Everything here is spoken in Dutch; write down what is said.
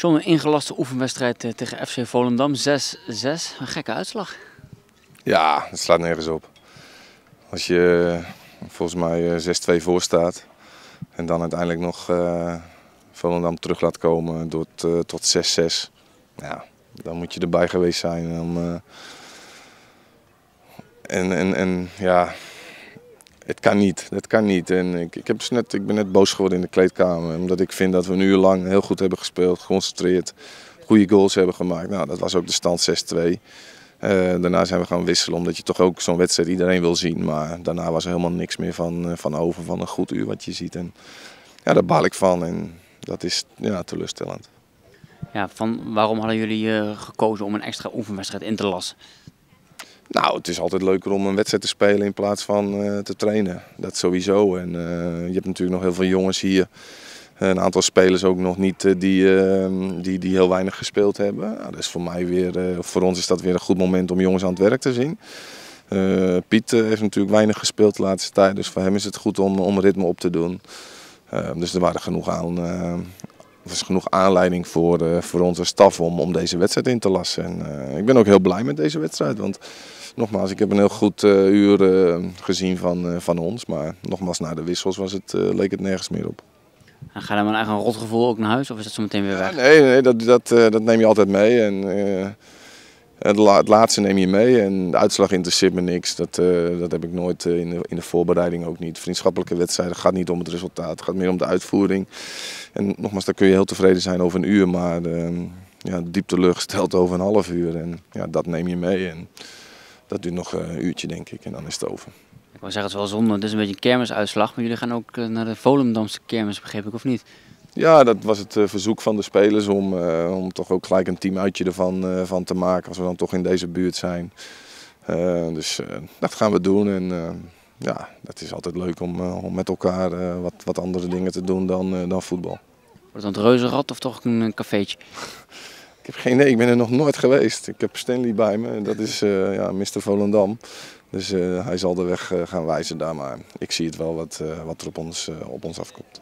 Zo'n ingelaste oefenwedstrijd eh, tegen FC Volendam, 6-6. Een gekke uitslag. Ja, het slaat nergens op. Als je eh, volgens mij 6-2 eh, voor staat en dan uiteindelijk nog Volendam terug laat komen door tot 6-6. Ja, dan moet je erbij geweest zijn. en, en, en ja, het kan niet, dat kan niet. En ik, ik, heb dus net, ik ben net boos geworden in de kleedkamer. Omdat ik vind dat we een uur lang heel goed hebben gespeeld, geconcentreerd. Goede goals hebben gemaakt. Nou, dat was ook de stand 6-2. Eh, daarna zijn we gaan wisselen, omdat je toch ook zo'n wedstrijd iedereen wil zien. Maar daarna was er helemaal niks meer van, eh, van over, van een goed uur wat je ziet. En ja, daar baal ik van en dat is ja, teleurstellend. Ja, van waarom hadden jullie eh, gekozen om een extra oefenwedstrijd in te lassen? Nou, het is altijd leuker om een wedstrijd te spelen in plaats van eh, te trainen. Dat sowieso. En eh, je hebt natuurlijk nog heel veel jongens hier. Een aantal spelers ook nog niet eh, die, ehm, die, die heel weinig gespeeld hebben. Nou, dat is voor mij weer, voor ons is dat weer een goed moment om jongens aan het werk te zien. Piet heeft natuurlijk weinig gespeeld de laatste tijd. Dus voor hem is het goed om, om ritme op te doen. Ehm, dus er waren genoeg aan, was genoeg aanleiding voor, voor onze staf om, om deze wedstrijd in te lassen. En, ik ben ook heel blij met deze wedstrijd. Want nogmaals, ik heb een heel goed eh, uur eh, gezien van, eh, van ons. Maar nogmaals, na de wissels was het, leek het nergens meer op. En nou, ga je dan maar eigen rotgevoel ook naar huis of is dat zo meteen weer weg? nee, nee dat, dat, dat neem je altijd mee. En, het, laatste neem je mee en de uitslag interesseert me niks. Dat, dat heb ik nooit in, de, in de voorbereiding ook niet. Vriendschappelijke wedstrijden gaat niet om het resultaat, het gaat meer om de uitvoering. En nogmaals, daar kun je heel tevreden zijn over een uur, maar ehm, ja, lucht stelt over een half uur. En ja, dat neem je mee. En, dat duurt nog eh, een uurtje denk ik en dan is het over. Ik wil zeggen, het is wel zonde. Het is een beetje een kermisuitslag. Maar jullie gaan ook eh, naar de Volendamse kermis, begrijp ik, of niet? Ja, dat was het eh, verzoek van de spelers om, om toch ook gelijk een teamuitje ervan uh, van te maken. Als we dan toch in deze buurt zijn. dus dat gaan we doen. En ja, dat is altijd leuk om, om met elkaar wat, wat andere dingen te doen dan, dan voetbal. Wordt het een reuzenrad of toch een cafeetje? geen idee, ik ben er nog nooit geweest. Ik heb Stanley bij me dat is eh, ja, Mr. Volendam. Dus eh, hij zal de weg eh, gaan wijzen daar, maar ik zie het wel wat, wat er op ons, op ons afkomt.